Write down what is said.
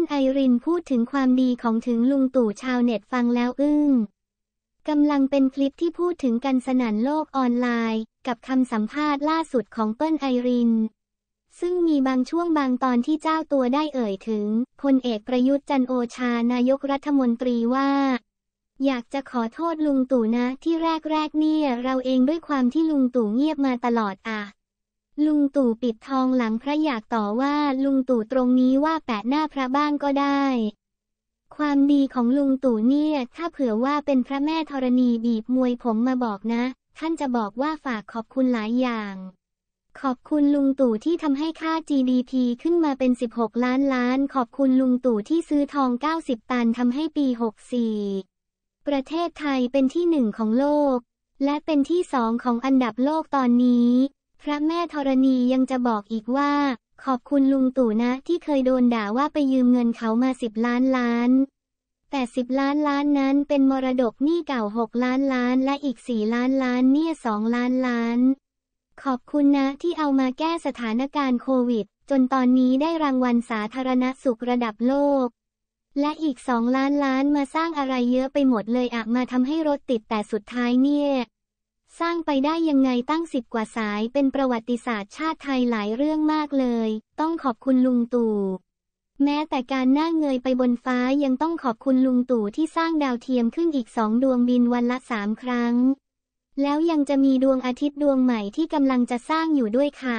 นไอรินพูดถึงความดีของถึงลุงตู่ชาวเน็ตฟังแล้วอึ้ง กำลังเป็นคลิปที่พูดถึงกันสนันโลกออนไลน์ กับคำสัมภาษณ์ล่าสุดของเปิ้ลไอริน ซึ่งมีบางช่วงบางตอนที่เจ้าตัวได้เอ่ยถึงพลเอกประยุทธ์จันโอชานายกรัฐมนตรีว่า อยากจะขอโทษลุงตู่นะที่แรกๆเนี่ย เราเองด้วยความที่ลุงตู่เงียบมาตลอดอ่ะลุงตู่ปิดทองหลังพระอยากต่อว่า ลุงตู่ตรงนี้ว่าแปะหน้าพระบ้างก็ได้ ความดีของลุงตู่เนี่ยถ้าเผื่อว่าเป็นพระแม่ธรณีบีบมวยผมมาบอกนะ ท่านจะบอกว่าฝากขอบคุณหลายอย่าง ขอบคุณลุงตู่ที่ทำให้ค่า GDP ขึ้นมาเป็น 16 ล้านล้าน ขอบคุณลุงตู่ที่ซื้อทอง 90ตันทำให้ปี64ประเทศไทยเป็นที่หนึ่งของโลก และเป็นที่สองของอันดับโลกตอนนี้พระแม่ธรณียังจะบอกอีกว่า ขอบคุณลุงตู่นะ ที่เคยโดนด่าว่าไปยืมเงินเขามาสิบล้านล้านแต่สิบล้านล้านนั้นเป็นมรดกหนี้เก่าหกล้านล้านและอีกสี่ล้านล้านเนี่ยสองล้านล้าน ขอบคุณนะที่เอามาแก้สถานการณ์โควิด จนตอนนี้ได้รางวัลสาธารณสุขระดับโลก และอีกสองล้านล้านมาสร้างอะไรเยอะไปหมดเลยอะมาทำให้รถติดแต่สุดท้ายเนี่ยสร้างไปได้ยังไงตั้งสิบกว่าสายเป็นประวัติศาสตร์ชาติไทยหลายเรื่องมากเลย ต้องขอบคุณลุงตู่แม้แต่การหน้าเงยไปบนฟ้ายังต้องขอบคุณลุงตู่ที่สร้างดาวเทียมขึ้นอีกสองดวงบินวันละสามครั้ง แล้วยังจะมีดวงอาทิตย์ดวงใหม่ที่กำลังจะสร้างอยู่ด้วยค่ะ